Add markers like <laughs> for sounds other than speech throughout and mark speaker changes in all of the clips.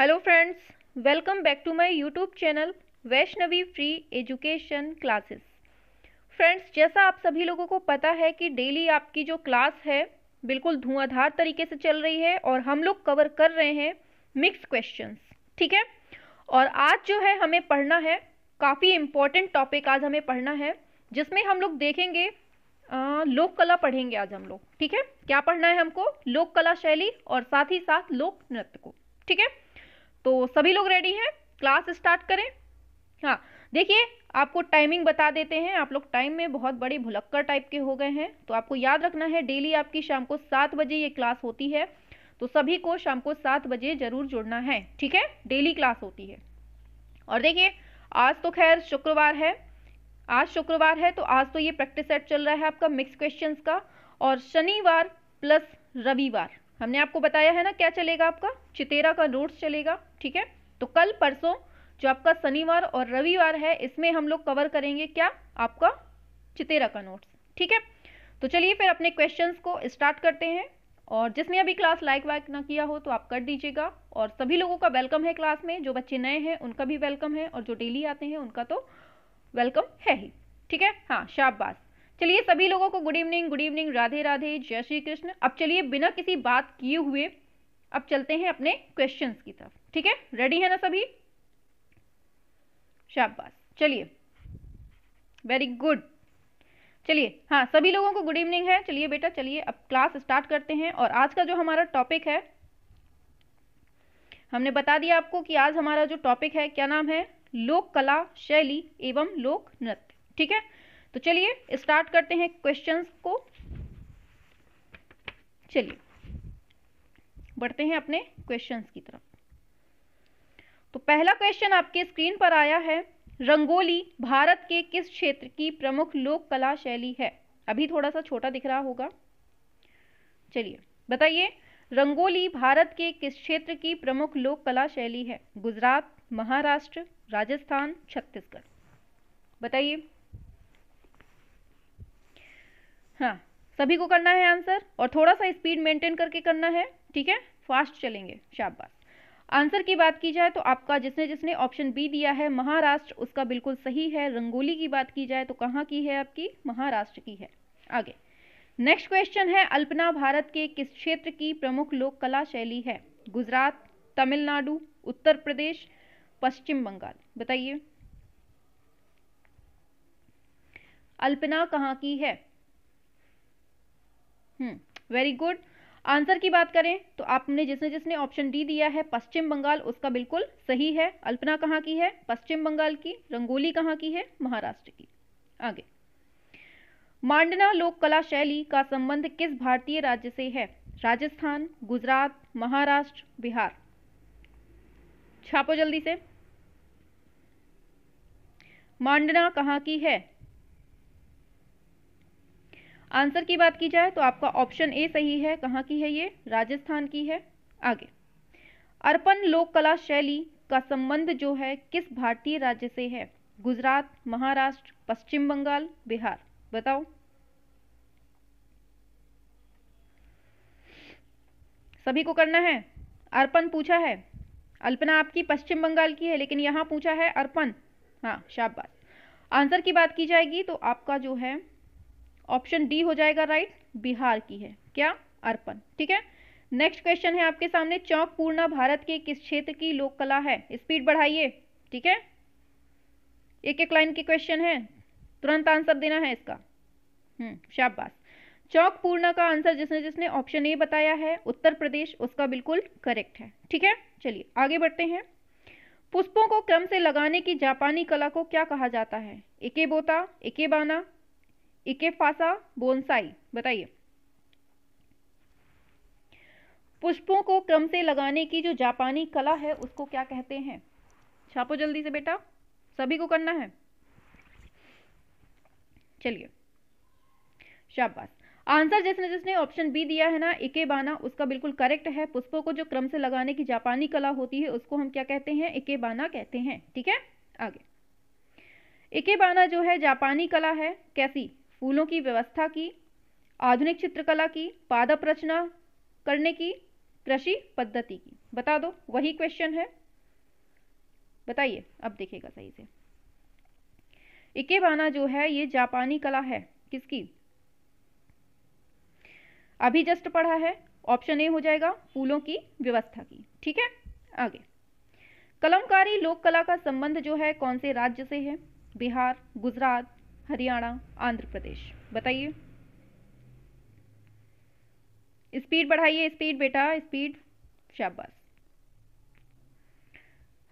Speaker 1: Hello friends welcome back to my YouTube channel Vaishnavi free education classes friends जैसा आप सभी लोगों को पता है कि डेली आपकी जो क्लास है बिल्कुल धुआंधार तरीके से चल रही है और हम लोग कवर कर रहे हैं मिक्स क्वेश्चंस ठीक है और आज जो है हमें पढ़ना है काफ़ी इम्पोर्टेंट टॉपिक आज हमें पढ़ना है जिसमें हम लोग देखेंगे लोक कला पढ़ेंगे आज हम लोग ठीक है क्या पढ़ना है हमको लोक कला शैली और साथ ही साथ लोक नृत्य को ठीक है तो सभी लोग रेडी हैं क्लास स्टार्ट करें हाँ देखिए आपको टाइमिंग बता देते हैं आप लोग टाइम में बहुत बड़े भुलक्कर टाइप के हो गए हैं तो आपको याद रखना है डेली आपकी शाम को सात बजे ये क्लास होती है तो सभी को शाम को सात बजे जरूर जुड़ना है ठीक है डेली क्लास होती है और देखिए आज तो खैर शुक्रवार है आज शुक्रवार है तो आज तो ये प्रैक्टिस सेट चल रहा है आपका मिक्स क्वेश्चन का और शनिवार प्लस रविवार हमने आपको बताया है ना क्या चलेगा आपका चितेरा का नोट्स चलेगा ठीक है तो कल परसों जो आपका शनिवार और रविवार है इसमें हम लोग कवर करेंगे क्या आपका चितेरा का नोट्स ठीक है तो चलिए फिर अपने क्वेश्चंस को स्टार्ट करते हैं और जिसने अभी क्लास लाइक वाइक ना किया हो तो आप कर दीजिएगा और सभी लोगों का वेलकम है क्लास में जो बच्चे नए हैं उनका भी वेलकम है और जो डेली आते हैं उनका तो वेलकम है ही ठीक है हाँ शाबाश चलिए सभी लोगों को good evening good evening Radhe Radhe जय श्री कृष्ण अब चलिए बिना किसी बात किए हुए अब चलते हैं अपने क्वेश्चंस की तरफ ठीक है रेडी है ना सभी शाबाश चलिए वेरी गुड चलिए हाँ सभी लोगों को गुड इवनिंग है चलिए बेटा चलिए अब क्लास स्टार्ट करते हैं और आज का जो हमारा टॉपिक है हमने बता दिया आपको कि आज हमारा जो टॉपिक है क्या नाम है लोक कला शैली एवं लोक नृत्य ठीक है तो चलिए स्टार्ट करते हैं क्वेश्चंस को चलिए बढ़ते हैं अपने क्वेश्चंस की तरफ तो पहला क्वेश्चन आपके स्क्रीन पर आया है रंगोली भारत के किस क्षेत्र की प्रमुख लोक कला शैली है अभी थोड़ा सा छोटा दिख रहा होगा चलिए बताइए रंगोली भारत के किस क्षेत्र की प्रमुख लोक कला शैली है गुजरात महाराष्ट्र राजस्थान छत्तीसगढ़ बताइए हाँ सभी को करना है आंसर और थोड़ा सा स्पीड मेंटेन करके करना है ठीक है फास्ट चलेंगे शाबाश आंसर की बात की जाए तो आपका जिसने जिसने ऑप्शन बी दिया है महाराष्ट्र उसका बिल्कुल सही है रंगोली की बात की जाए तो कहाँ की है आपकी महाराष्ट्र की है आगे नेक्स्ट क्वेश्चन है अल्पना भारत के किस क्षेत्र की प्रमुख लोक कला शैली है गुजरात तमिलनाडु उत्तर प्रदेश पश्चिम बंगाल बताइए अल्पना कहाँ की है वेरी हम्म, गुड आंसर की बात करें तो आपने जिसने जिसने ऑप्शन डी दिया है पश्चिम बंगाल उसका बिल्कुल सही है अल्पना कहाँ की है पश्चिम बंगाल की रंगोली कहाँ की है महाराष्ट्र की आगे मांडना लोक कला शैली का संबंध किस भारतीय राज्य से है राजस्थान गुजरात महाराष्ट्र बिहार छापो जल्दी से मांडना कहाँ की है आंसर की बात की जाए तो आपका ऑप्शन ए सही है कहाँ की है ये राजस्थान की है आगे अर्पण लोक कला शैली का संबंध जो है किस भारतीय राज्य से है गुजरात महाराष्ट्र पश्चिम बंगाल बिहार बताओ सभी को करना है अर्पण पूछा है अल्पना आपकी पश्चिम बंगाल की है लेकिन यहां पूछा है अर्पण हाँ शाबाश आंसर की बात की जाएगी तो आपका जो है ऑप्शन डी हो जाएगा राइट बिहार की है क्या अर्पण ठीक है नेक्स्ट क्वेश्चन है आपके सामने चौक पूर्णा भारत के किस क्षेत्र की लोक कला है स्पीड बढ़ाइए ठीक है एक एक लाइन के क्वेश्चन है तुरंत आंसर देना है इसका हम्म शाबाश चौक पूर्णा का आंसर जिसने जिसने ऑप्शन ए बताया है उत्तर प्रदेश उसका बिल्कुल करेक्ट है ठीक है चलिए आगे बढ़ते हैं पुष्पों को क्रम से लगाने की जापानी कला को क्या कहा जाता है बोता एके बाना इकेफासा बोनसाई बताइए पुष्पों को क्रम से लगाने की जो जापानी कला है उसको क्या कहते हैं छापो जल्दी से बेटा सभी को करना है चलिए शाबाश आंसर जिसने जिसने ऑप्शन बी दिया है ना इकेबाना उसका बिल्कुल करेक्ट है पुष्पों को जो क्रम से लगाने की जापानी कला होती है उसको हम क्या कहते हैं इकेबाना कहते हैं ठीक है आगे इकेबाना जो है जापानी कला है कैसी फूलों की व्यवस्था की आधुनिक चित्रकला की पादप रचना करने की कृषि पद्धति की बता दो वही क्वेश्चन है बताइए अब देखिएगा सही से इकेबाना जो है ये जापानी कला है किसकी अभी जस्ट पढ़ा है ऑप्शन ए हो जाएगा फूलों की व्यवस्था की ठीक है आगे कलमकारी लोक कला का संबंध जो है कौन से राज्य से है बिहार गुजरात हरियाणा आंध्र प्रदेश बताइए स्पीड बढ़ाइए स्पीड बेटा स्पीड शाबाश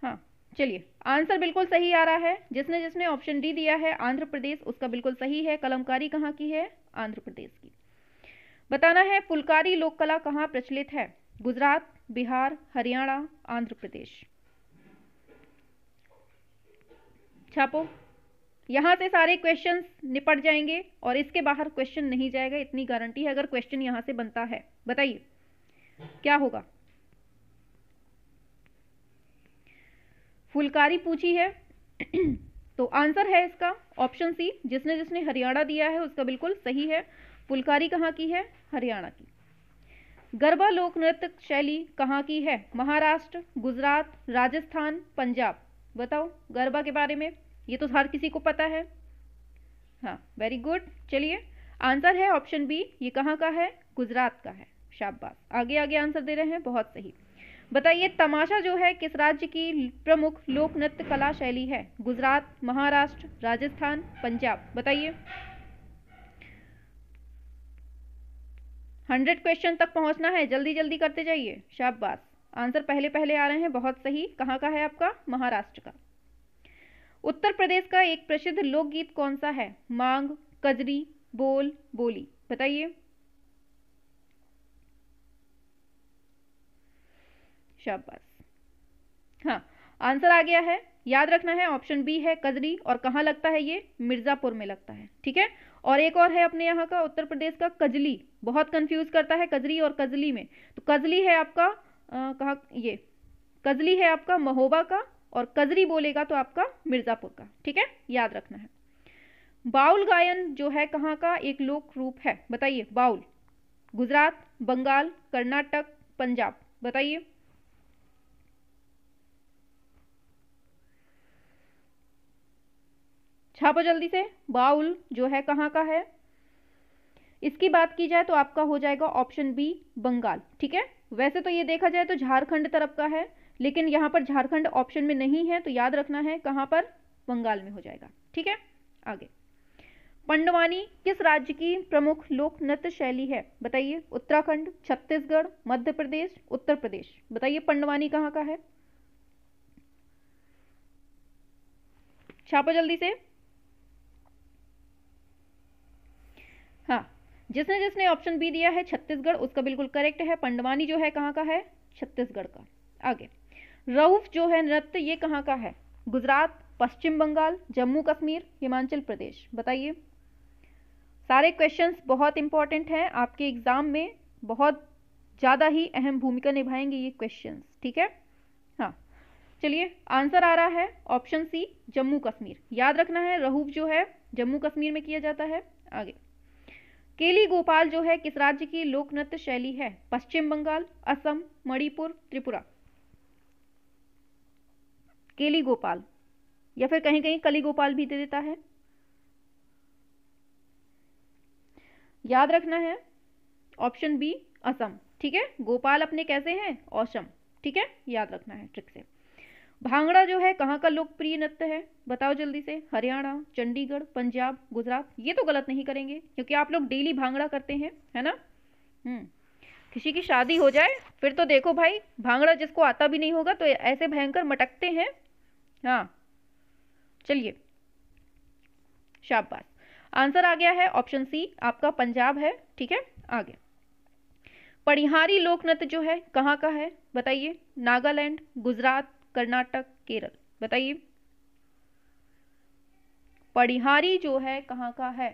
Speaker 1: हाँ चलिए आंसर बिल्कुल सही आ रहा है जिसने जिसने ऑप्शन डी दिया है आंध्र प्रदेश उसका बिल्कुल सही है कलमकारी कहाँ की है आंध्र प्रदेश की बताना है फुलकारी लोक कला कहाँ प्रचलित है गुजरात बिहार हरियाणा आंध्र प्रदेश छापो यहाँ से सारे क्वेश्चन निपट जाएंगे और इसके बाहर क्वेश्चन नहीं जाएगा इतनी गारंटी है अगर क्वेश्चन यहाँ से बनता है बताइए क्या होगा फुलकारी पूछी है तो आंसर है इसका ऑप्शन सी जिसने जिसने हरियाणा दिया है उसका बिल्कुल सही है फुलकारी कहाँ की है हरियाणा की गरबा लोक नृत्य शैली कहाँ की है महाराष्ट्र गुजरात राजस्थान पंजाब बताओ गरबा के बारे में ये तो हर किसी को पता है हाँ वेरी गुड चलिए आंसर है ऑप्शन बी ये कहाँ का है गुजरात का है शाबाश आगे आगे आंसर दे रहे हैं बहुत सही बताइए तमाशा जो है किस राज्य की प्रमुख लोक नृत्य कला शैली है गुजरात महाराष्ट्र राजस्थान पंजाब बताइए हंड्रेड क्वेश्चन तक पहुंचना है जल्दी जल्दी करते जाइए शाबाश आंसर पहले पहले आ रहे हैं बहुत सही कहाँ का है आपका महाराष्ट्र का उत्तर प्रदेश का एक प्रसिद्ध लोकगीत कौन सा है मांग कजरी बोल बोली बताइए शाबाश हाँ आंसर आ गया है याद रखना है ऑप्शन बी है कजरी और कहाँ लगता है ये मिर्ज़ापुर में लगता है ठीक है और एक और है अपने यहाँ का उत्तर प्रदेश का कजली बहुत कंफ्यूज करता है कजरी और कजली में तो कजली है आपका कहा ये कजली है आपका महोबा का और कजरी बोलेगा तो आपका मिर्ज़ापुर का ठीक है याद रखना है बाउल गायन जो है कहाँ का एक लोक रूप है बताइए बाउल गुजरात बंगाल कर्नाटक पंजाब बताइए छापो जल्दी से बाउल जो है कहाँ का है इसकी बात की जाए तो आपका हो जाएगा ऑप्शन बी बंगाल ठीक है वैसे तो ये देखा जाए तो झारखंड तरफ का है लेकिन यहाँ पर झारखंड ऑप्शन में नहीं है तो याद रखना है कहाँ पर बंगाल में हो जाएगा ठीक है आगे पंडवानी किस राज्य की प्रमुख लोक नृत्य शैली है बताइए उत्तराखंड छत्तीसगढ़ मध्य प्रदेश उत्तर प्रदेश बताइए पंडवानी कहाँ का है छापो जल्दी से हाँ जिसने जिसने ऑप्शन बी दिया है छत्तीसगढ़ उसका बिल्कुल करेक्ट है पंडवानी जो है कहाँ का है छत्तीसगढ़ का आगे रऊफ जो है नृत्य ये कहाँ का है गुजरात पश्चिम बंगाल जम्मू कश्मीर हिमाचल प्रदेश बताइए सारे क्वेश्चंस बहुत इंपॉर्टेंट हैं आपके एग्ज़ाम में बहुत ज़्यादा ही अहम भूमिका निभाएंगे ये क्वेश्चंस ठीक है हाँ चलिए आंसर आ रहा है ऑप्शन सी जम्मू कश्मीर याद रखना है रहूब जो है जम्मू कश्मीर में किया जाता है आगे केली गोपाल जो है किस राज्य की लोक नृत्य शैली है पश्चिम बंगाल असम मणिपुर त्रिपुरा केली गोपाल या फिर कहीं कहीं कली गोपाल भी दे देता है याद रखना है ऑप्शन बी असम ठीक है गोपाल अपने कैसे हैं औसम ठीक है याद रखना है ट्रिक से भांगड़ा जो है कहाँ का लोकप्रिय नृत्य है बताओ जल्दी से हरियाणा चंडीगढ़ पंजाब गुजरात ये तो गलत नहीं करेंगे क्योंकि आप लोग डेली भांगड़ा करते हैं है ना हम्म किसी की शादी हो जाए फिर तो देखो भाई भांगड़ा जिसको आता भी नहीं होगा तो ऐसे भयंकर मटकते हैं हाँ चलिए शाबाश आंसर आ गया है ऑप्शन सी आपका पंजाब है ठीक है आगे पड़िहारी लोक नृत्य जो है कहाँ का है बताइए नागालैंड गुजरात कर्नाटक केरल बताइए पड़िहारी जो है कहाँ का है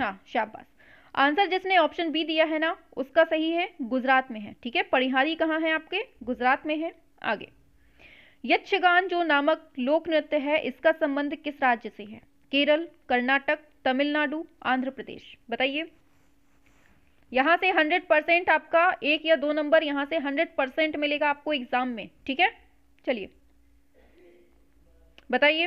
Speaker 1: हाँ शाबाश आंसर जिसने ऑप्शन बी दिया है ना उसका सही है गुजरात में है ठीक है परिहारी कहाँ है आपके गुजरात में है आगे यक्षगान जो नामक लोक नृत्य है इसका संबंध किस राज्य से है केरल कर्नाटक तमिलनाडु आंध्र प्रदेश बताइए यहां से 100 परसेंट आपका एक या दो नंबर यहां से 100 परसेंट मिलेगा आपको एग्जाम में ठीक है चलिए बताइए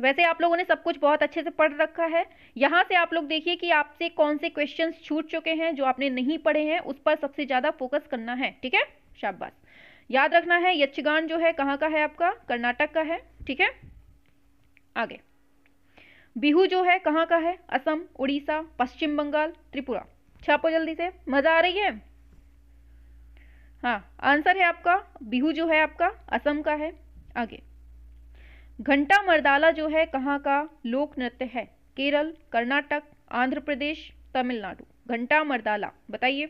Speaker 1: वैसे आप लोगों ने सब कुछ बहुत अच्छे से पढ़ रखा है यहाँ से आप लोग देखिए कि आपसे कौन से क्वेश्चंस छूट चुके हैं जो आपने नहीं पढ़े हैं उस पर सबसे ज़्यादा फोकस करना है ठीक है शाबाश याद रखना है यक्षगान जो है कहाँ का है आपका कर्नाटक का है ठीक है आगे बिहू जो है कहाँ का है असम उड़ीसा पश्चिम बंगाल त्रिपुरा छापो जल्दी से मज़ा आ रही है हाँ आंसर है आपका बिहू जो है आपका असम का है आगे घंटा मर्दाला जो है कहाँ का लोक नृत्य है केरल कर्नाटक आंध्र प्रदेश तमिलनाडु घंटा मर्दाला बताइए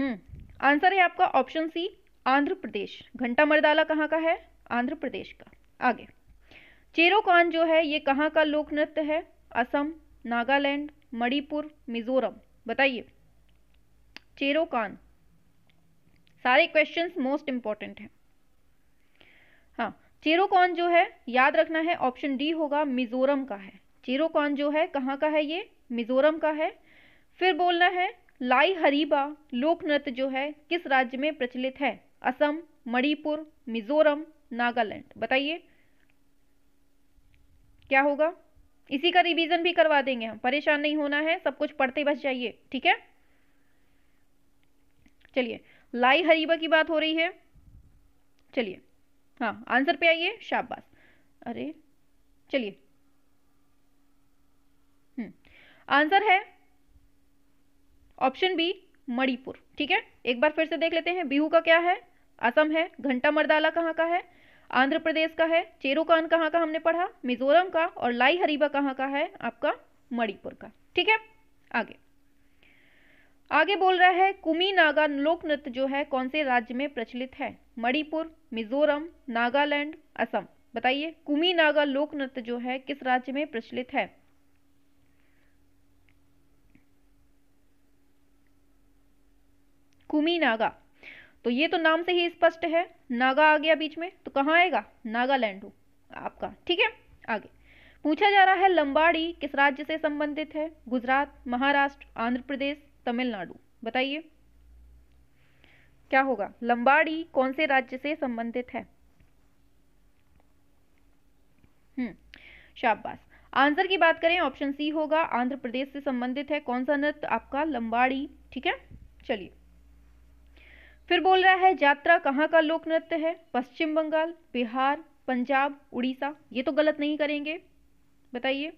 Speaker 1: हम्म आंसर है आपका ऑप्शन सी आंध्र प्रदेश घंटा मर्दाला कहाँ का है आंध्र प्रदेश का आगे चेरोकान जो है ये कहाँ का लोक नृत्य है असम नागालैंड मणिपुर मिजोरम बताइए चेरोकान सारे क्वेश्चंस मोस्ट इंपॉर्टेंट हैं हाँ चेरोकॉन जो है याद रखना है ऑप्शन डी होगा मिजोरम का है चेरोकॉन जो है कहाँ का है ये मिजोरम का है फिर बोलना है लाई हरीबा लोक नृत्य जो है किस राज्य में प्रचलित है असम मणिपुर मिजोरम नागालैंड बताइए क्या होगा इसी का रिवीजन भी करवा देंगे हम परेशान नहीं होना है सब कुछ पढ़ते बस जाइए ठीक है चलिए लाई हरीबा की बात हो रही है चलिए हाँ आंसर पे आइए शाबास अरे चलिए हम्म, आंसर है ऑप्शन बी मणिपुर ठीक है एक बार फिर से देख लेते हैं बिहू का क्या है असम है घंटा मर्दाला कहाँ का है आंध्र प्रदेश का है चेरोकान कहाँ का हमने पढ़ा मिजोरम का और लाई हरीबा कहाँ का है आपका मणिपुर का ठीक है आगे आगे बोल रहा है कुमी नागा लोक नृत्य जो है कौन से राज्य में प्रचलित है मणिपुर मिजोरम नागालैंड असम बताइए कुमी नागा लोक नृत्य जो है किस राज्य में प्रचलित है कुमी नागा तो ये तो नाम से ही स्पष्ट है नागा आ गया बीच में तो कहाँ आएगा नागालैंड आपका ठीक है आगे पूछा जा रहा है लंबाड़ी किस राज्य से संबंधित है गुजरात महाराष्ट्र आंध्र प्रदेश तमिलनाडु बताइए क्या होगा लंबाड़ी कौन से राज्य से संबंधित है हम्म, शाबाश आंसर की बात करें ऑप्शन सी होगा आंध्र प्रदेश से संबंधित है कौन सा नृत्य आपका लंबाड़ी ठीक है चलिए फिर बोल रहा है यात्रा कहाँ का लोक नृत्य है पश्चिम बंगाल बिहार पंजाब उड़ीसा ये तो गलत नहीं करेंगे बताइए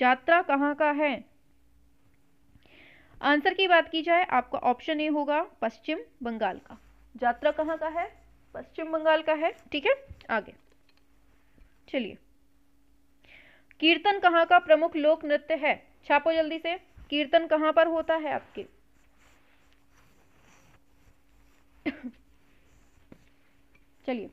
Speaker 1: जात्रा कहाँ का है आंसर की बात की जाए आपका ऑप्शन ए होगा पश्चिम बंगाल का जात्रा कहाँ का है पश्चिम बंगाल का है ठीक है आगे चलिए कीर्तन कहाँ का प्रमुख लोक नृत्य है छापो जल्दी से कीर्तन कहाँ पर होता है आपके <coughs> चलिए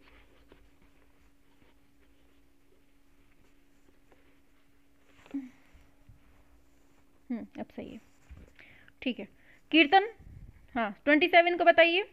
Speaker 1: हम्म, अब सही है ठीक है कीर्तन हाँ ट्वेंटी सेवन को बताइए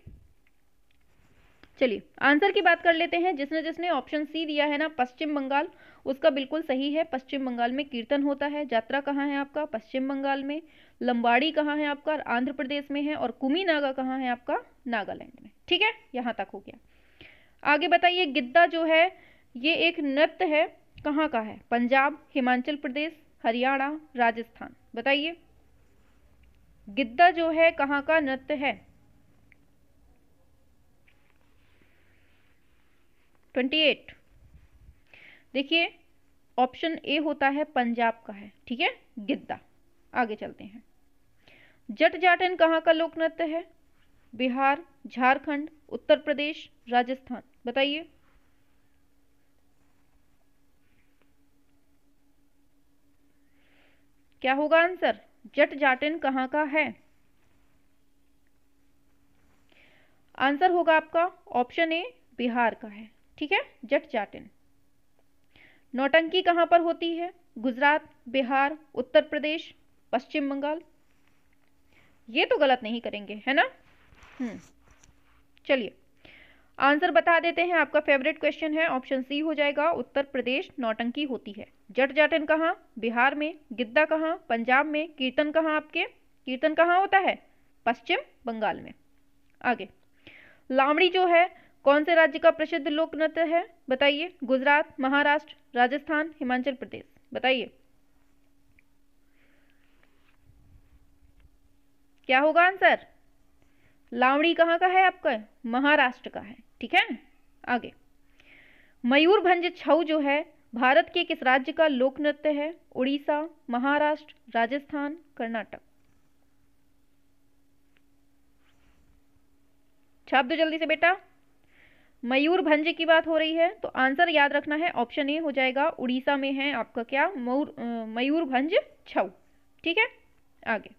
Speaker 1: चलिए आंसर की बात कर लेते हैं जिसने जिसने ऑप्शन सी दिया है ना पश्चिम बंगाल उसका बिल्कुल सही है पश्चिम बंगाल में कीर्तन होता है यात्रा कहाँ है आपका पश्चिम बंगाल में लंबाड़ी कहाँ है आपका आंध्र प्रदेश में है और कुमी नागा कहाँ है आपका नागालैंड में ठीक है यहाँ तक हो गया आगे बताइए गिद्दा जो है ये एक नृत्य है कहाँ का है पंजाब हिमाचल प्रदेश हरियाणा राजस्थान बताइए गिद्दा जो है कहाँ का नृत्य है ट्वेंटी एट देखिए ऑप्शन ए होता है पंजाब का है ठीक है गिद्दा आगे चलते हैं जट जाटन कहाँ का लोक नृत्य है बिहार झारखंड उत्तर प्रदेश राजस्थान बताइए क्या होगा आंसर जट जाटिन कहाँ का है आंसर होगा आपका ऑप्शन ए बिहार का है ठीक है जट जाटिन नौटंकी कहाँ पर होती है गुजरात बिहार उत्तर प्रदेश पश्चिम बंगाल ये तो गलत नहीं करेंगे है ना हम्म, चलिए आंसर बता देते हैं आपका फेवरेट क्वेश्चन है ऑप्शन सी हो जाएगा उत्तर प्रदेश नौटंकी होती है जट जाटन कहाँ बिहार में गिद्दा कहाँ पंजाब में कीर्तन कहाँ आपके कीर्तन कहाँ होता है पश्चिम बंगाल में आगे लामड़ी जो है कौन से राज्य का प्रसिद्ध लोक नृत्य है बताइए गुजरात महाराष्ट्र राजस्थान हिमाचल प्रदेश बताइए क्या होगा आंसर लावड़ी कहाँ का है आपका महाराष्ट्र का है ठीक है आगे मयूरभंज छऊ जो है भारत के किस राज्य का लोक नृत्य है उड़ीसा महाराष्ट्र राजस्थान कर्नाटक छाप दो जल्दी से बेटा मयूरभंज की बात हो रही है तो आंसर याद रखना है ऑप्शन ए हो जाएगा उड़ीसा में है आपका क्या मयूर मयूरभंज छऊ ठीक है आगे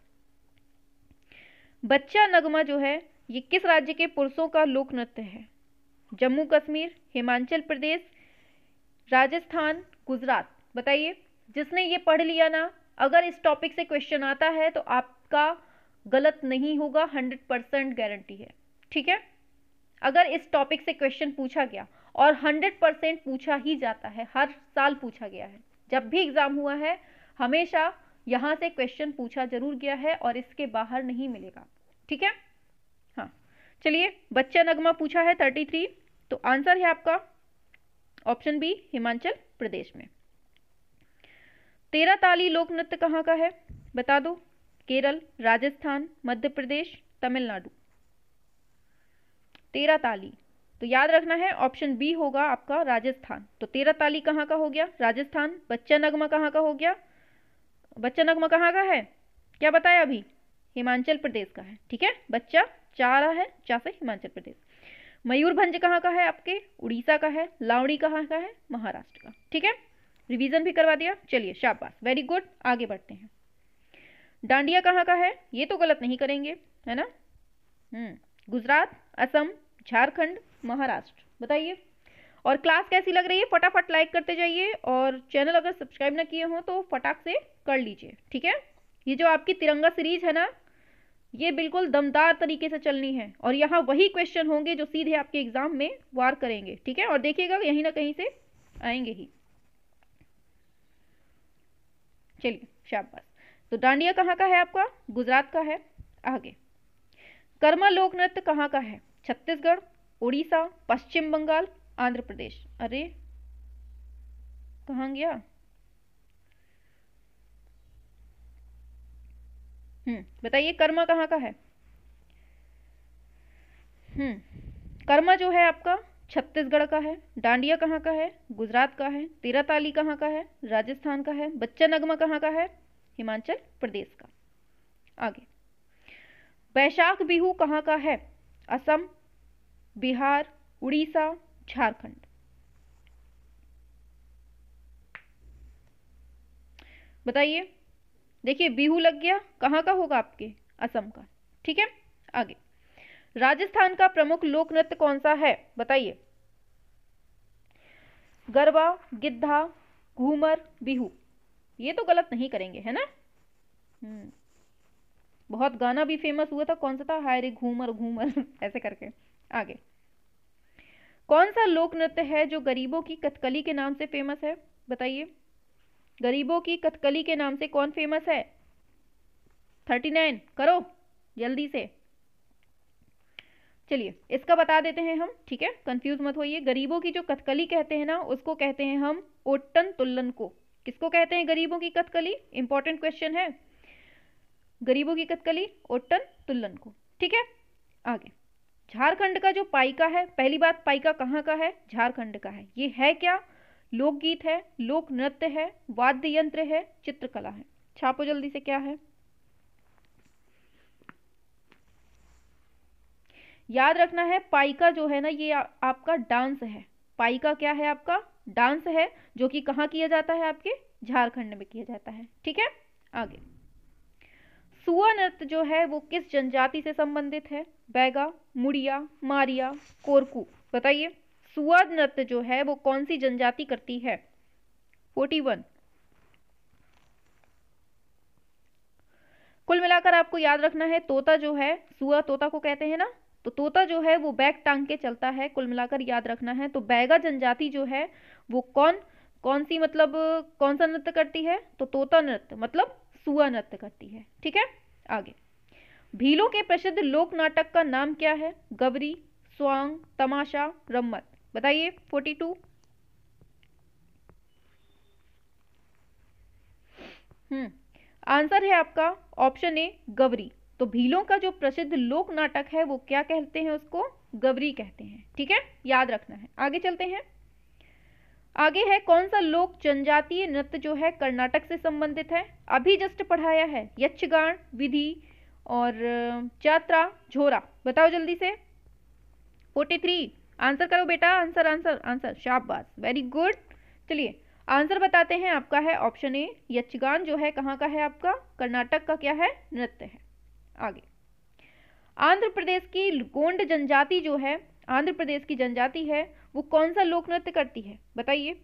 Speaker 1: बच्चा नगमा जो है ये किस राज्य के पुरुषों का लोक नृत्य है जम्मू कश्मीर हिमाचल प्रदेश राजस्थान गुजरात बताइए जिसने ये पढ़ लिया ना अगर इस टॉपिक से क्वेश्चन आता है तो आपका गलत नहीं होगा हंड्रेड परसेंट गारंटी है ठीक है अगर इस टॉपिक से क्वेश्चन पूछा गया और हंड्रेड परसेंट पूछा ही जाता है हर साल पूछा गया है जब भी एग्ज़ाम हुआ है हमेशा यहां से क्वेश्चन पूछा जरूर गया है और इसके बाहर नहीं मिलेगा ठीक है चलिए बच्चा नगमा पूछा है थर्टी थ्री तो आंसर है आपका ऑप्शन बी हिमाचल प्रदेश में तेरा ताली लोक नृत्य कहाँ का है बता दो केरल राजस्थान मध्य प्रदेश तमिलनाडु तेरा ताली तो याद रखना है ऑप्शन बी होगा आपका राजस्थान तो तेरा ताली कहाँ का हो गया राजस्थान बच्चा नगमा कहाँ का हो गया बच्चा नगमा कहाँ का है क्या बताया अभी हिमाचल प्रदेश का है ठीक है बच्चा चारा है चासा हिमाचल प्रदेश मयूरभंज कहाँ का है आपके उड़ीसा का है लावड़ी कहाँ का है महाराष्ट्र का ठीक है रिवीजन भी करवा दिया चलिए शाबाश वेरी गुड आगे बढ़ते हैं डांडिया कहाँ का है ये तो गलत नहीं करेंगे है ना हम्म गुजरात असम झारखंड महाराष्ट्र बताइए और क्लास कैसी लग रही है फटाफट लाइक करते जाइए और चैनल अगर सब्सक्राइब ना किए हों तो फटाक से कर लीजिए ठीक है ये जो आपकी तिरंगा सीरीज है ना ये बिल्कुल दमदार तरीके से चलनी है और यहाँ वही क्वेश्चन होंगे जो सीधे आपके एग्जाम में वार करेंगे ठीक है और देखिएगा यहीं ना कहीं से आएंगे ही चलिए शाबाश तो डांडिया कहाँ का है आपका गुजरात का है आगे कर्मा लोक नृत्य कहाँ का है छत्तीसगढ़ उड़ीसा पश्चिम बंगाल आंध्र प्रदेश अरे कहाँ गया हम्म, बताइए कर्मा कहाँ का है हम्म कर्मा जो है आपका छत्तीसगढ़ का है डांडिया कहाँ का है गुजरात का है तिराताली कहाँ का है राजस्थान का है बच्चा नगमा कहाँ का है हिमाचल प्रदेश का आगे वैशाख बिहू कहाँ का है असम बिहार उड़ीसा झारखंड बताइए देखिए बिहू लग गया कहाँ का होगा आपके असम का ठीक है आगे राजस्थान का प्रमुख लोक नृत्य कौन सा है बताइए गरबा गिद्धा घूमर बिहू ये तो गलत नहीं करेंगे है ना हम्म। बहुत गाना भी फेमस हुआ था कौन सा था हाय रे घूमर घूमर <laughs> ऐसे करके आगे कौन सा लोक नृत्य है जो गरीबों की कथकली के नाम से फेमस है बताइए गरीबों की कथकली के नाम से कौन फेमस है थर्टी नाइन करो जल्दी से चलिए इसका बता देते हैं हम ठीक है कंफ्यूज मत होइए गरीबों की जो कथकली कहते हैं ना उसको कहते हैं हम ओट्टन तुल्लन को किसको कहते हैं गरीबों की कथकली इंपॉर्टेंट क्वेश्चन है गरीबों की कथकली ओट्टन तुल्लन को ठीक है आगे झारखंड का जो पाइका है पहली बात पाइका कहाँ का है झारखंड का है ये है क्या लोकगीत है लोक नृत्य है वाद्य यंत्र है चित्रकला है छापो जल्दी से क्या है याद रखना है पाइका जो है ना ये आ, आपका डांस है पाइका क्या है आपका डांस है जो कि कहाँ किया जाता है आपके झारखंड में किया जाता है ठीक है आगे सुअ नृत्य जो है वो किस जनजाति से संबंधित है बैगा मुड़िया मारिया कोरकू बताइए सुअर नृत्य जो है वो कौन सी जनजाति करती है फोर्टी वन कुल मिलाकर आपको याद रखना है तोता जो है सुअर तोता को कहते हैं ना तो तोता जो है वो बैग टांग के चलता है कुल मिलाकर याद रखना है तो बैगा जनजाति जो है वो कौन कौन सी मतलब कौन सा नृत्य करती है तो तोता नृत्य मतलब सुआ नृत्य करती है ठीक है आगे भीलों के प्रसिद्ध लोक नाटक का नाम क्या है गबरी स्वांग तमाशा रम्मत बताइए फोर्टी टू हम्म आंसर है आपका ऑप्शन ए गवरी तो भीलों का जो प्रसिद्ध लोक नाटक है वो क्या कहते हैं उसको गवरी कहते हैं ठीक है याद रखना है आगे चलते हैं आगे है कौन सा लोक जनजातीय नृत्य जो है कर्नाटक से संबंधित है अभी जस्ट पढ़ाया है यक्षगान विधि और जात्रा झोरा बताओ जल्दी से फोर्टी थ्री आंसर करो बेटा आंसर आंसर आंसर शाबाश वेरी गुड चलिए आंसर बताते हैं आपका है ऑप्शन ए यक्षगान जो है कहाँ का है आपका कर्नाटक का क्या है नृत्य है आगे आंध्र प्रदेश की गोंड जनजाति जो है आंध्र प्रदेश की जनजाति है वो कौन सा लोक नृत्य करती है बताइए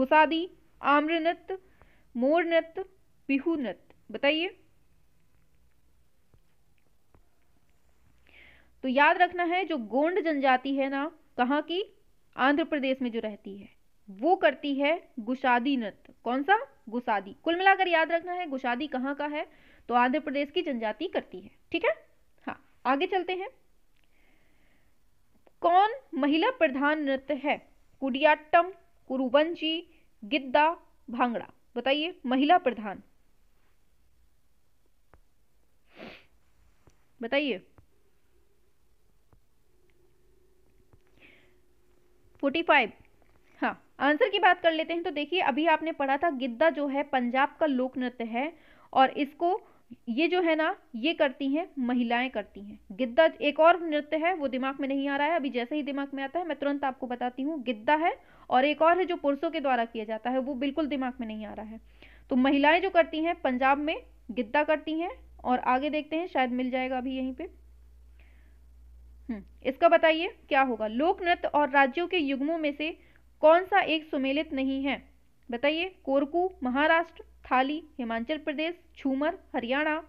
Speaker 1: गुसादी आम्र नृत्य मोर नृत्य बिहू नृत्य बताइए तो याद रखना है जो गोंड जनजाति है ना कहाँ की आंध्र प्रदेश में जो रहती है वो करती है गुसादी नृत्य कौन सा गुसादी कुल मिलाकर याद रखना है गुसादी कहाँ का है तो आंध्र प्रदेश की जनजाति करती है ठीक है हाँ आगे चलते हैं कौन महिला प्रधान नृत्य है कुडियाट्टम कुरुवंशी गिद्दा भांगड़ा बताइए महिला प्रधान बताइए फोर्टी फाइव हाँ आंसर की बात कर लेते हैं तो देखिए अभी आपने पढ़ा था गिद्दा जो है पंजाब का लोक नृत्य है और इसको ये जो है ना ये करती हैं महिलाएं करती हैं गिद्दा एक और नृत्य है वो दिमाग में नहीं आ रहा है अभी जैसे ही दिमाग में आता है मैं तुरंत आपको बताती हूँ गिद्दा है और एक और है जो पुरुषों के द्वारा किया जाता है वो बिल्कुल दिमाग में नहीं आ रहा है तो महिलाएं जो करती हैं पंजाब में गिद्दा करती हैं और आगे देखते हैं शायद मिल जाएगा अभी यहीं पर हम्म, इसका बताइए क्या होगा लोक नृत्य और राज्यों के युग्मों में से कौन सा एक सुमेलित नहीं है बताइए कोरकू महाराष्ट्र थाली हिमाचल प्रदेश झूमर हरियाणा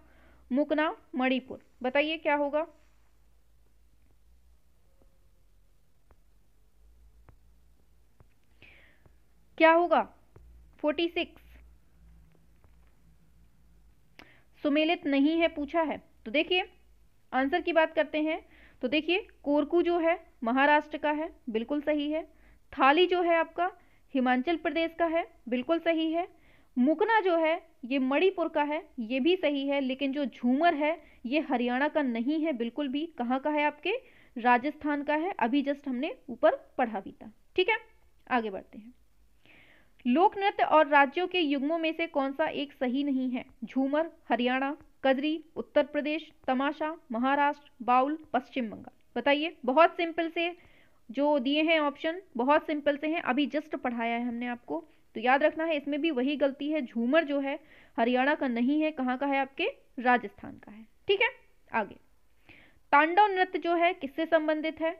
Speaker 1: मुकना मणिपुर बताइए क्या होगा क्या होगा 46 सुमेलित नहीं है पूछा है तो देखिए आंसर की बात करते हैं तो देखिए कोरकू जो है महाराष्ट्र का है बिल्कुल सही है थाली जो है आपका हिमाचल प्रदेश का है बिल्कुल सही है मुकना जो है ये मणिपुर का है ये भी सही है लेकिन जो झूमर है ये हरियाणा का नहीं है बिल्कुल भी कहाँ का है आपके राजस्थान का है अभी जस्ट हमने ऊपर पढ़ा भी था ठीक है आगे बढ़ते हैं लोक नृत्य और राज्यों के युग्मों में से कौन सा एक सही नहीं है झूमर हरियाणा कदरी उत्तर प्रदेश तमाशा महाराष्ट्र बाउल पश्चिम बंगाल बताइए बहुत सिंपल से जो दिए हैं ऑप्शन बहुत सिंपल से हैं अभी जस्ट पढ़ाया है हमने आपको तो याद रखना है इसमें भी वही गलती है झूमर जो है हरियाणा का नहीं है कहाँ का है आपके राजस्थान का है ठीक है आगे तांडव नृत्य जो है किससे संबंधित है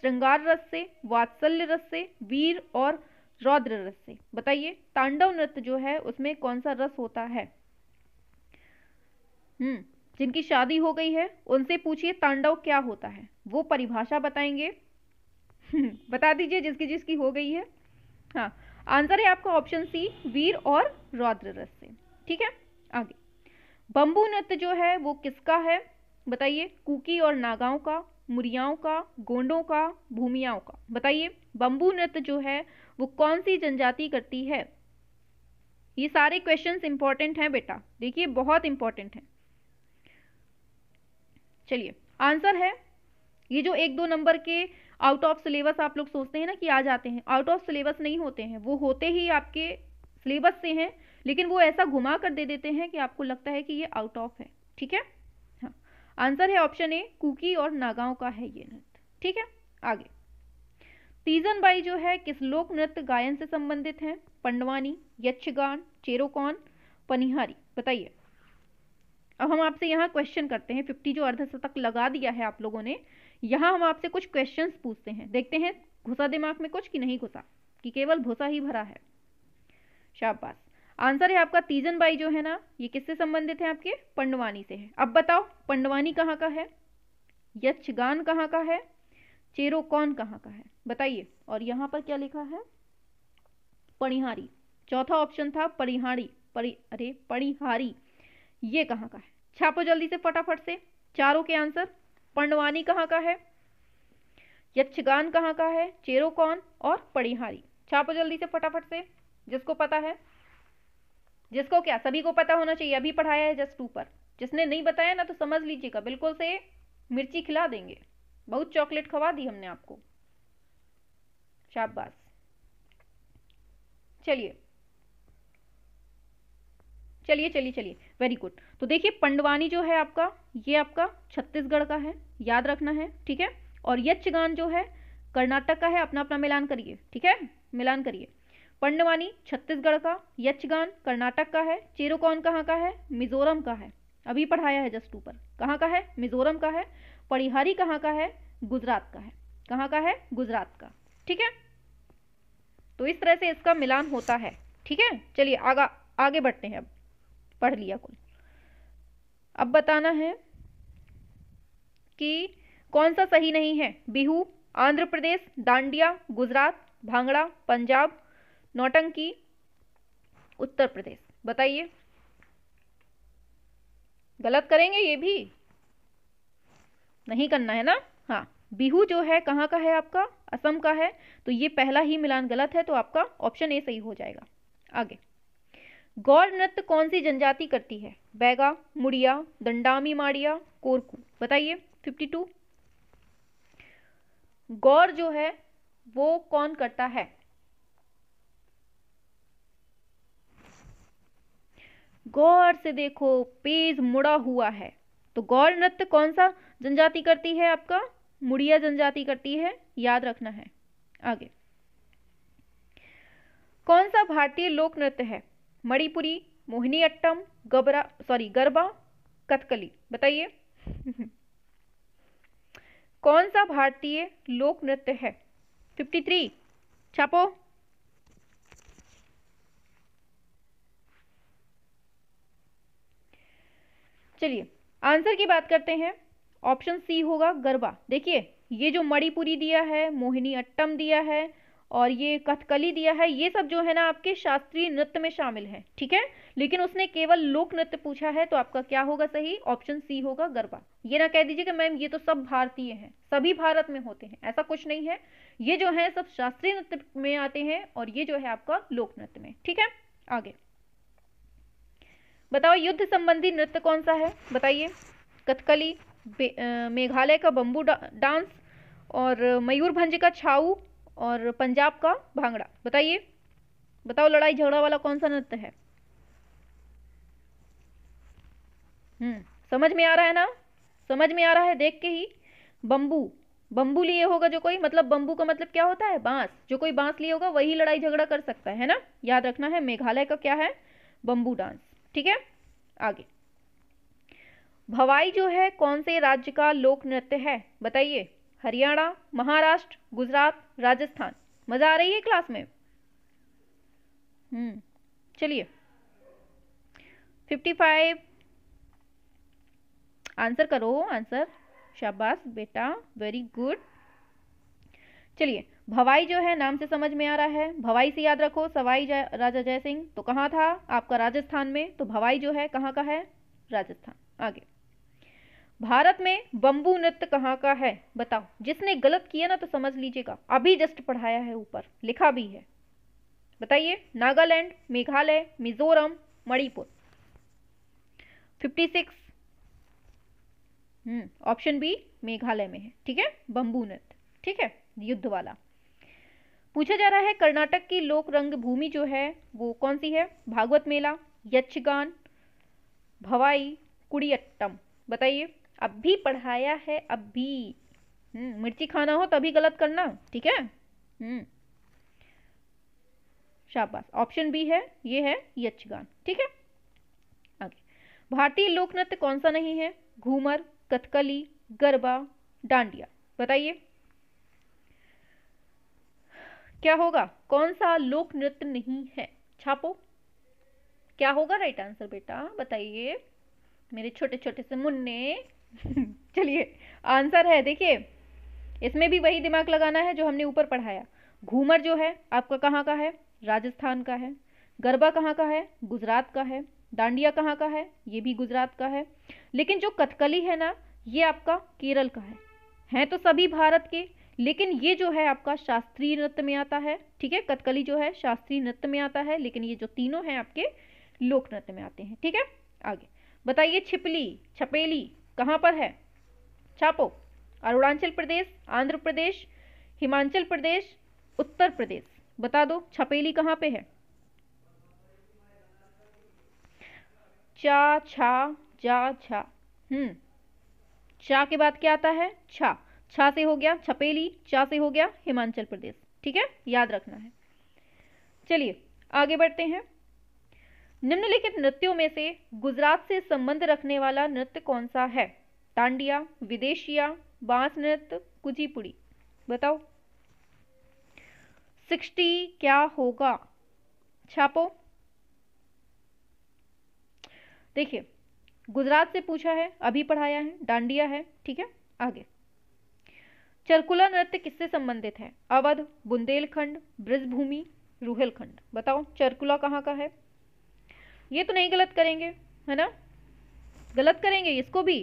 Speaker 1: श्रृंगार रस से वात्सल्य रस से वीर और रौद्र रस से बताइए तांडव नृत्य जो है उसमें कौन सा रस होता है हम्म जिनकी शादी हो गई है उनसे पूछिए तांडव क्या होता है वो परिभाषा बताएंगे हम्म, बता दीजिए जिसकी जिसकी हो गई है हाँ आंसर है आपका ऑप्शन सी वीर और रौद्र रस से ठीक है आगे बम्बू नृत्य जो है वो किसका है बताइए कुकी और नागाओं का मुरियाओं का गोंडों का भूमियाओं का बताइए बम्बू नृत्य जो है वो कौन सी जनजाति करती है ये सारे क्वेश्चंस इंपॉर्टेंट हैं बेटा देखिए बहुत इंपॉर्टेंट हैं चलिए आंसर है ये जो एक दो नंबर के आउट ऑफ सिलेबस आप लोग सोचते हैं ना कि आ जाते हैं आउट ऑफ सिलेबस नहीं होते हैं वो होते ही आपके सिलेबस से हैं लेकिन वो ऐसा घुमा कर दे देते हैं कि आपको लगता है कि ये आउट ऑफ है ठीक है हाँ आंसर है ऑप्शन ए कुकी और नागांव का है ये नृत्य ठीक है आगे तीजन बाई जो है किस लोक नृत्य गायन से संबंधित है पंडवानी यक्षगान चेरोकॉन पनिहारी बताइए अब हम आपसे यहाँ क्वेश्चन करते हैं फिफ्टी जो अर्धशतक लगा दिया है आप लोगों ने यहाँ हम आपसे कुछ क्वेश्चन पूछते हैं देखते हैं घुसा दिमाग में कुछ कि नहीं घुसा कि केवल भूसा ही भरा है शाबाश आंसर है आपका तीजन बाई जो है ना ये किससे संबंधित है आपके पंडवानी से है अब बताओ पंडवानी कहाँ का है यक्षगान कहाँ का है चेरो कौन कहाँ का है बताइए और यहाँ पर क्या लिखा है पणिहारी चौथा ऑप्शन था परिहारी परि अरे पणिहारी ये कहाँ का है छापो जल्दी से फटाफट से चारों के आंसर पंडवानी कहाँ का है यक्षगान कहाँ का है चेरोकॉन और पड़िहारी छापो जल्दी से फटाफट से जिसको पता है जिसको क्या सभी को पता होना चाहिए अभी पढ़ाया है जस्ट ऊपर जिसने नहीं बताया ना तो समझ लीजिएगा बिल्कुल से मिर्ची खिला देंगे बहुत चॉकलेट खवा दी हमने आपको शाबाश चलिए चलिए चलिए चलिए वेरी गुड तो देखिए पंडवानी जो है आपका ये आपका छत्तीसगढ़ का है याद रखना है ठीक है और यक्षगान जो है कर्नाटक का है अपना अपना मिलान करिए ठीक है मिलान करिए पंडवानी छत्तीसगढ़ का यक्षगान कर्नाटक का है चेरोकॉन कहाँ का है मिजोरम का है अभी पढ़ाया है जस्ट ऊपर कहाँ का है मिजोरम का है पड़िहारी कहाँ का है गुजरात का है कहाँ का है गुजरात का ठीक है तो इस तरह से इसका मिलान होता है ठीक है चलिए आगा आगे बढ़ते हैं अब पढ़ लिया कुल अब बताना है कि कौन सा सही नहीं है बिहू आंध्र प्रदेश दांडिया गुजरात भांगड़ा पंजाब नौटंकी उत्तर प्रदेश बताइए गलत करेंगे ये भी नहीं करना है ना हाँ बिहू जो है कहाँ का है आपका असम का है तो ये पहला ही मिलान गलत है तो आपका ऑप्शन ए सही हो जाएगा आगे गौर नृत्य कौन सी जनजाति करती है बैगा मुड़िया दंडामी माड़िया कोरकू बताइए 52 गौर जो है वो कौन करता है गौर से देखो पेज मुड़ा हुआ है तो गौर नृत्य कौन सा जनजाति करती है आपका मुड़िया जनजाति करती है याद रखना है आगे कौन सा भारतीय लोक नृत्य है मणिपुरी मोहिनीअट्टम गबरा सॉरी गरबा कथकली बताइए <laughs> कौन सा भारतीय लोक नृत्य है 53 छापो चलिए आंसर की बात करते हैं ऑप्शन सी होगा गरबा देखिए ये जो मणिपुरी दिया है मोहिनी अट्टम दिया है और ये कथकली दिया है ये सब जो है ना आपके शास्त्रीय नृत्य में शामिल है ठीक है लेकिन उसने केवल लोक नृत्य पूछा है तो आपका क्या होगा सही ऑप्शन सी होगा गरबा ये ना कह दीजिए कि मैम ये तो सब भारतीय हैं सभी भारत में होते हैं ऐसा कुछ नहीं है ये जो है सब शास्त्रीय नृत्य में आते हैं और ये जो है आपका लोक नृत्य में ठीक है आगे बताओ युद्ध संबंधी नृत्य कौन सा है बताइए कथकली मेघालय का बंबू डा, डांस और मयूरभंज का छाऊ और पंजाब का भांगड़ा बताइए बताओ लड़ाई झगड़ा वाला कौन सा नृत्य है हम्म समझ में आ रहा है ना समझ में आ रहा है देख के ही बम्बू बम्बू लिए होगा जो कोई मतलब बम्बू का मतलब क्या होता है बांस जो कोई बांस लिए होगा वही लड़ाई झगड़ा कर सकता है ना याद रखना है मेघालय का क्या है बम्बू डांस ठीक है आगे भवाई जो है कौन से राज्य का लोक नृत्य है बताइए हरियाणा महाराष्ट्र गुजरात राजस्थान मज़ा आ रही है क्लास में हम्म, चलिए फिफ्टी फाइव आंसर करो आंसर शाबाश बेटा वेरी गुड चलिए भवाई जो है नाम से समझ में आ रहा है भवाई से याद रखो सवाई जा, राजा जय सिंह तो कहाँ था आपका राजस्थान में तो भवाई जो है कहाँ का है राजस्थान आगे भारत में बंबू नृत्य कहाँ का है बताओ जिसने गलत किया ना तो समझ लीजिएगा अभी जस्ट पढ़ाया है ऊपर लिखा भी है बताइए Nagaland Meghalaya Mizoram Manipur fifty six option B Meghalaya में है ठीक है बंबू नृत्य ठीक है युद्ध वाला पूछा जा रहा है कर्नाटक की लोक रंग भूमि जो है वो कौन सी है भागवत मेला यक्षगान भवाई कुड़ियट्टम बताइए अब भी पढ़ाया है अब भी हम्म, मिर्ची खाना हो तभी गलत करना ठीक है हम्म। शाबाश ऑप्शन बी है ये है यक्षगान ठीक है आगे भारतीय लोक नृत्य कौन सा नहीं है घूमर कथकली गरबा डांडिया बताइए क्या होगा कौन सा लोक नृत्य नहीं है छापो क्या होगा राइट आंसर बेटा बताइए मेरे छोटे छोटे से मुन्ने <laughs> चलिए आंसर है देखिए इसमें भी वही दिमाग लगाना है जो हमने ऊपर पढ़ाया घूमर जो है आपका कहाँ का है राजस्थान का है गरबा कहाँ का है गुजरात का है डांडिया कहाँ का है ये भी गुजरात का है लेकिन जो कथकली है ना ये आपका केरल का है हैं तो सभी भारत के लेकिन ये जो है आपका शास्त्रीय नृत्य में आता है ठीक है कथकली जो है शास्त्रीय नृत्य में आता है लेकिन ये जो तीनों हैं आपके लोक नृत्य में आते हैं ठीक है आगे बताइए छिपली छपेली कहाँ पर है छापो अरुणाचल प्रदेश आंध्र प्रदेश हिमाचल प्रदेश उत्तर प्रदेश बता दो छपेली कहाँ पे है चा छा जा छा हम्म चा के बाद क्या आता है छा छा से हो गया छपेली चा से हो गया हिमाचल प्रदेश ठीक है याद रखना है चलिए आगे बढ़ते हैं निम्नलिखित नृत्यों में से गुजरात से संबंध रखने वाला नृत्य कौन सा है तांडिया विदेशिया बांस नृत्य कुचिपुड़ी बताओ सिक्सटी क्या होगा छापो देखिए गुजरात से पूछा है अभी पढ़ाया है डांडिया है ठीक है आगे चरकुला नृत्य किससे संबंधित है अवध बुंदेलखंड ब्रजभूमि रूहेलखंड बताओ चरकुला कहाँ का है ये तो नहीं गलत करेंगे है ना गलत करेंगे इसको भी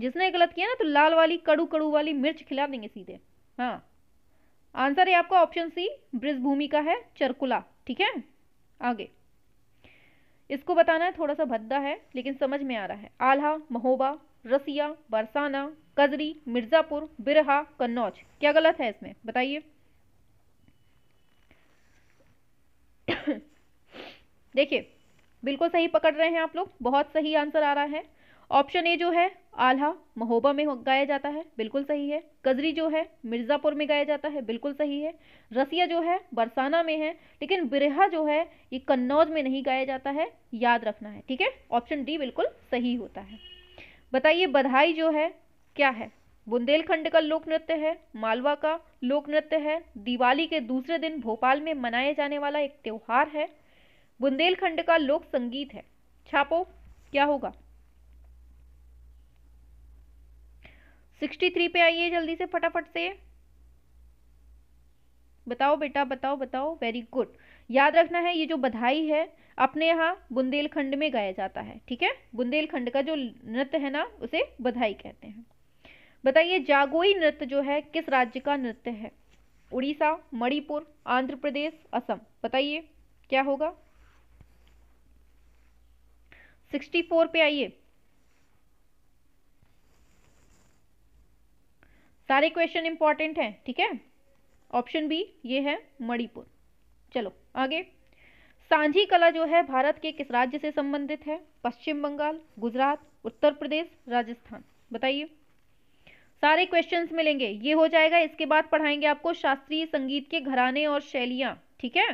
Speaker 1: जिसने गलत किया ना तो लाल वाली कड़ू कड़ू वाली मिर्च खिला देंगे सीधे हाँ आंसर है आपका ऑप्शन सी ब्रिजभूमि का है चरकुला ठीक है आगे इसको बताना है थोड़ा सा भद्दा है लेकिन समझ में आ रहा है आल्हा महोबा रसिया बरसाना कजरी मिर्ज़ापुर बिरहा कन्नौज क्या गलत है इसमें बताइए देखिए बिल्कुल सही पकड़ रहे हैं आप लोग बहुत सही आंसर आ रहा है ऑप्शन ए जो है आल्हा महोबा में गाया जाता है बिल्कुल सही है कजरी जो है मिर्ज़ापुर में गाया जाता है बिल्कुल सही है रसिया जो है बरसाना में है लेकिन बिरहा जो है ये कन्नौज में नहीं गाया जाता है याद रखना है ठीक है ऑप्शन डी बिल्कुल सही होता है बताइए बधाई जो है क्या है बुंदेलखंड का लोक नृत्य है मालवा का लोक नृत्य है दिवाली के दूसरे दिन भोपाल में मनाए जाने वाला एक त्यौहार है बुंदेलखंड का लोक संगीत है छापो क्या होगा 63 पे आइए जल्दी से फटाफट से बताओ बेटा बताओ बताओ वेरी गुड याद रखना है ये जो बधाई है अपने यहाँ बुंदेलखंड में गाया जाता है ठीक है बुंदेलखंड का जो नृत्य है ना उसे बधाई कहते हैं बताइए जागोई नृत्य जो है किस राज्य का नृत्य है उड़ीसा मणिपुर आंध्र प्रदेश असम बताइए क्या होगा सिक्सटी फोर पे आइए सारे क्वेश्चन इंपॉर्टेंट हैं ठीक है ऑप्शन बी ये है मणिपुर चलो आगे सांझी कला जो है भारत के किस राज्य से संबंधित है पश्चिम बंगाल गुजरात उत्तर प्रदेश राजस्थान बताइए सारे क्वेश्चंस मिलेंगे ये हो जाएगा इसके बाद पढ़ाएंगे आपको शास्त्रीय संगीत के घराने और शैलियां ठीक है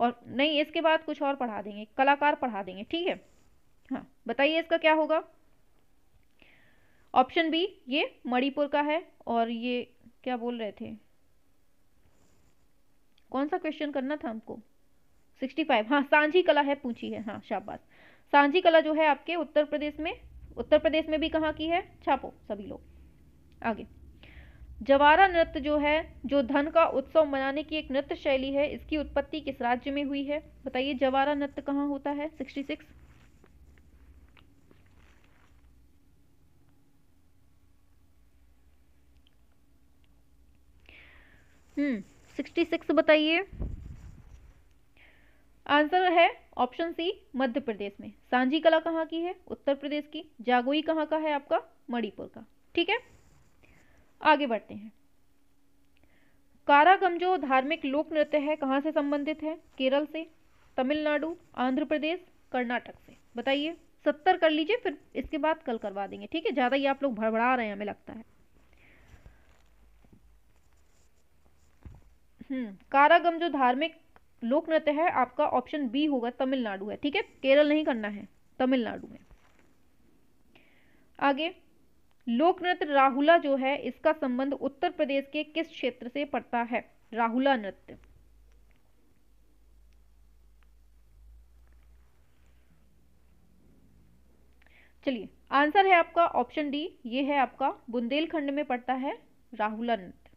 Speaker 1: और नहीं इसके बाद कुछ और पढ़ा देंगे कलाकार पढ़ा देंगे ठीक है हाँ बताइए इसका क्या होगा ऑप्शन बी ये मणिपुर का है और ये क्या बोल रहे थे कौन सा क्वेश्चन करना था हमको सिक्सटी फाइव हाँ सांझी कला है पूछी है हाँ शाबाश सांझी कला जो है आपके उत्तर प्रदेश में उत्तर प्रदेश में भी कहाँ की है छापो सभी लोग आगे जवारा नृत्य जो है जो धन का उत्सव मनाने की एक नृत्य शैली है इसकी उत्पत्ति किस राज्य में हुई है बताइए जवारा नृत्य कहाँ होता है 66 हम्म 66 बताइए आंसर है ऑप्शन सी मध्य प्रदेश में सांझी कला कहाँ की है उत्तर प्रदेश की जागोई कहाँ का है आपका मणिपुर का ठीक है आगे बढ़ते हैं कारागम जो धार्मिक लोक नृत्य है कहाँ से संबंधित है केरल से तमिलनाडु आंध्र प्रदेश कर्नाटक से बताइए सत्तर कर लीजिए फिर इसके बाद कल करवा देंगे ठीक है ज़्यादा ही आप लोग भड़बड़ा रहे हैं हमें लगता है हम्म कारागम जो धार्मिक लोक नृत्य है आपका ऑप्शन बी होगा तमिलनाडु है ठीक है केरल नहीं करना है तमिलनाडु में आगे लोक नृत्य राहुला जो है इसका संबंध उत्तर प्रदेश के किस क्षेत्र से पड़ता है राहुला नृत्य चलिए आंसर है आपका ऑप्शन डी ये है आपका बुंदेलखंड में पड़ता है राहुला नृत्य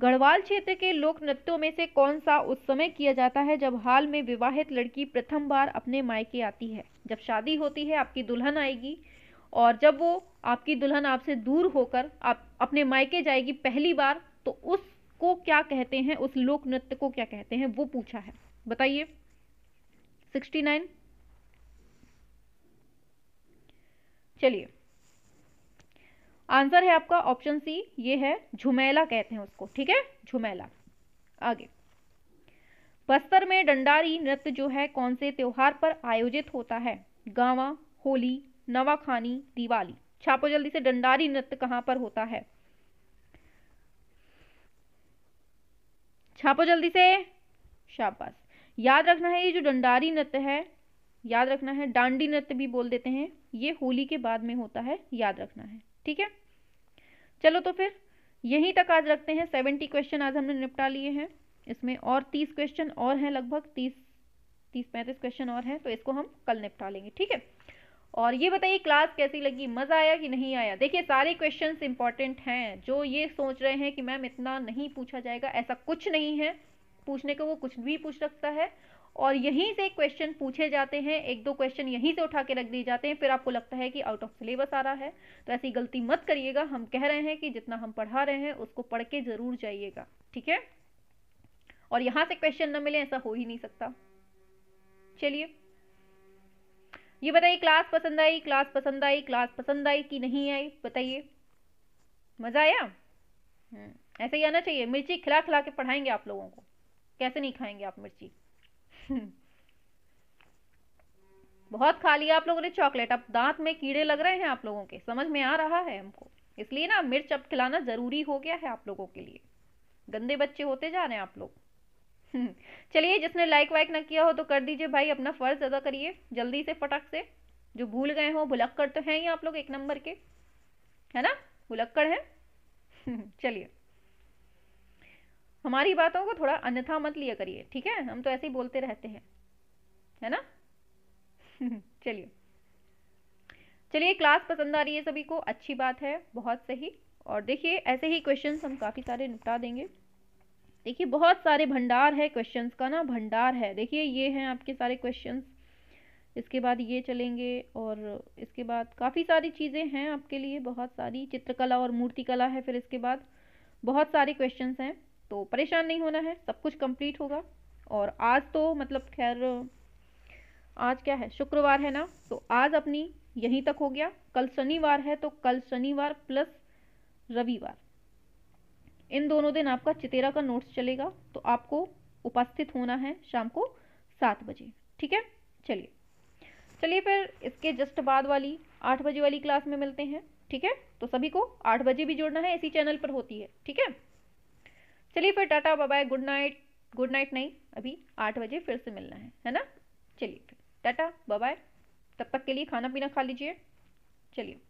Speaker 1: गढ़वाल क्षेत्र के लोक नृत्यों में से कौन सा उस समय किया जाता है जब हाल में विवाहित लड़की प्रथम बार अपने मायके आती है जब शादी होती है आपकी दुल्हन आएगी और जब वो आपकी दुल्हन आपसे दूर होकर आप अपने मायके जाएगी पहली बार तो उसको क्या कहते हैं उस लोक नृत्य को क्या कहते हैं वो पूछा है बताइए सिक्सटी नाइन चलिए आंसर है आपका ऑप्शन सी ये है झुमैला कहते हैं उसको ठीक है झुमैला आगे बस्तर में डंडारी नृत्य जो है कौन से त्योहार पर आयोजित होता है गावा होली नवाखानी दिवाली छापो जल्दी से डंडारी नृत्य कहाँ पर होता है छापो जल्दी से शाबाश याद रखना है ये जो डंडारी नृत्य है याद रखना है डांडी नृत्य भी बोल देते हैं ये होली के बाद में होता है याद रखना है ठीक है चलो तो फिर यहीं तक आज रखते हैं सेवेंटी क्वेश्चन आज हमने निपटा लिए हैं इसमें और तीस क्वेश्चन और हैं लगभग तीस तीस पैंतीस क्वेश्चन और हैं तो इसको हम कल निपटा लेंगे ठीक है और ये बताइए क्लास कैसी लगी मज़ा आया कि नहीं आया देखिए सारे क्वेश्चंस इंपॉर्टेंट हैं जो ये सोच रहे हैं कि मैम इतना नहीं पूछा जाएगा ऐसा कुछ नहीं है पूछने को वो कुछ भी पूछ सकता है और यहीं से क्वेश्चन पूछे जाते हैं एक दो क्वेश्चन यहीं से उठा के रख दिए जाते हैं फिर आपको लगता है कि आउट ऑफ सिलेबस आ रहा है तो ऐसी गलती मत करिएगा हम कह रहे हैं कि जितना हम पढ़ा रहे हैं उसको पढ़ के ज़रूर जाइएगा ठीक है और यहाँ से क्वेश्चन न मिले ऐसा हो ही नहीं सकता चलिए ये बताइए क्लास पसंद आई क्लास पसंद आई क्लास पसंद आई कि नहीं आई बताइए मज़ा आया हम्म, ऐसे ही आना चाहिए मिर्ची खिला खिला के पढ़ाएंगे आप लोगों को कैसे नहीं खाएंगे आप मिर्ची <laughs> बहुत खा लिया आप लोगों ने चॉकलेट अब दांत में कीड़े लग रहे हैं आप लोगों के समझ में आ रहा है हमको इसलिए ना मिर्च अब खिलाना ज़रूरी हो गया है आप लोगों के लिए गंदे बच्चे होते जा रहे हैं आप लोग <laughs> चलिए जिसने लाइक वाइक ना किया हो तो कर दीजिए भाई अपना फ़र्ज़ अदा करिए जल्दी से फटाक से जो भूल गए हो भुलक्कड़ तो हैं ही आप लोग एक नंबर के है ना भुलक्कड़ हैं <laughs> चलिए हमारी बातों को थोड़ा अन्यथा मत लिया करिए ठीक है हम तो ऐसे ही बोलते रहते हैं है ना <laughs> चलिए चलिए क्लास पसंद आ रही है सभी को अच्छी बात है बहुत सही और देखिए ऐसे ही क्वेश्चन हम काफ़ी सारे निपटा देंगे देखिए बहुत सारे भंडार है क्वेश्चंस का ना भंडार है देखिए ये हैं आपके सारे क्वेश्चंस इसके बाद ये चलेंगे और इसके बाद काफ़ी सारी चीज़ें हैं आपके लिए बहुत सारी चित्रकला और मूर्तिकला है फिर इसके बाद बहुत सारे क्वेश्चंस हैं तो परेशान नहीं होना है सब कुछ कंप्लीट होगा और आज तो मतलब खैर आज क्या है शुक्रवार है ना तो आज अपनी यहीं तक हो गया कल शनिवार है तो कल शनिवार प्लस रविवार इन दोनों दिन आपका चितेरा का नोट्स चलेगा तो आपको उपस्थित होना है शाम को सात बजे ठीक है चलिए चलिए फिर इसके जस्ट बाद वाली आठ बजे वाली क्लास में मिलते हैं ठीक है तो सभी को आठ बजे भी जुड़ना है इसी चैनल पर होती है ठीक है चलिए फिर tata bye good night good night नहीं अभी आठ बजे फिर से मिलना है है ना चलिए फिर टाटा बाय तब तक के लिए खाना पीना खा लीजिए चलिए